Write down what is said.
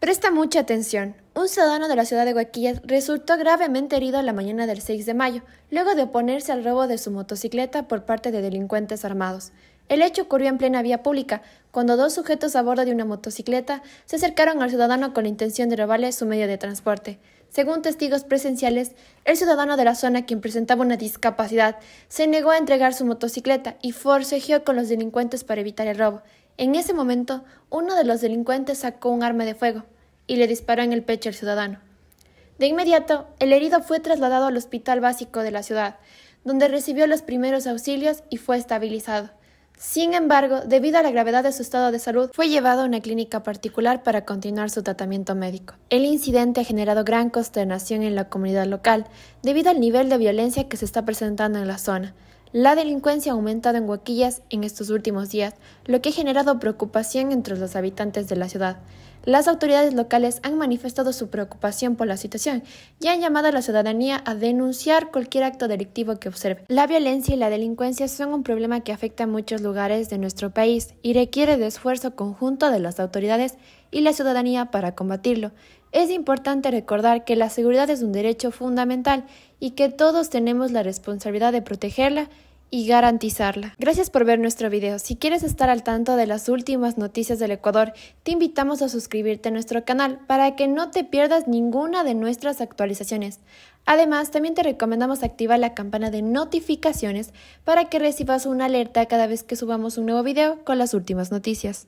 Presta mucha atención. Un ciudadano de la ciudad de Guayaquil resultó gravemente herido la mañana del 6 de mayo, luego de oponerse al robo de su motocicleta por parte de delincuentes armados. El hecho ocurrió en plena vía pública, cuando dos sujetos a bordo de una motocicleta se acercaron al ciudadano con la intención de robarle su medio de transporte. Según testigos presenciales, el ciudadano de la zona, quien presentaba una discapacidad, se negó a entregar su motocicleta y forcejeó con los delincuentes para evitar el robo. En ese momento, uno de los delincuentes sacó un arma de fuego y le disparó en el pecho al ciudadano. De inmediato, el herido fue trasladado al hospital básico de la ciudad, donde recibió los primeros auxilios y fue estabilizado. Sin embargo, debido a la gravedad de su estado de salud, fue llevado a una clínica particular para continuar su tratamiento médico. El incidente ha generado gran consternación en la comunidad local, debido al nivel de violencia que se está presentando en la zona. La delincuencia ha aumentado en Huaquillas en estos últimos días, lo que ha generado preocupación entre los habitantes de la ciudad. Las autoridades locales han manifestado su preocupación por la situación y han llamado a la ciudadanía a denunciar cualquier acto delictivo que observe. La violencia y la delincuencia son un problema que afecta a muchos lugares de nuestro país y requiere de esfuerzo conjunto de las autoridades y la ciudadanía para combatirlo. Es importante recordar que la seguridad es un derecho fundamental y que todos tenemos la responsabilidad de protegerla y garantizarla. Gracias por ver nuestro video. Si quieres estar al tanto de las últimas noticias del Ecuador, te invitamos a suscribirte a nuestro canal para que no te pierdas ninguna de nuestras actualizaciones. Además, también te recomendamos activar la campana de notificaciones para que recibas una alerta cada vez que subamos un nuevo video con las últimas noticias.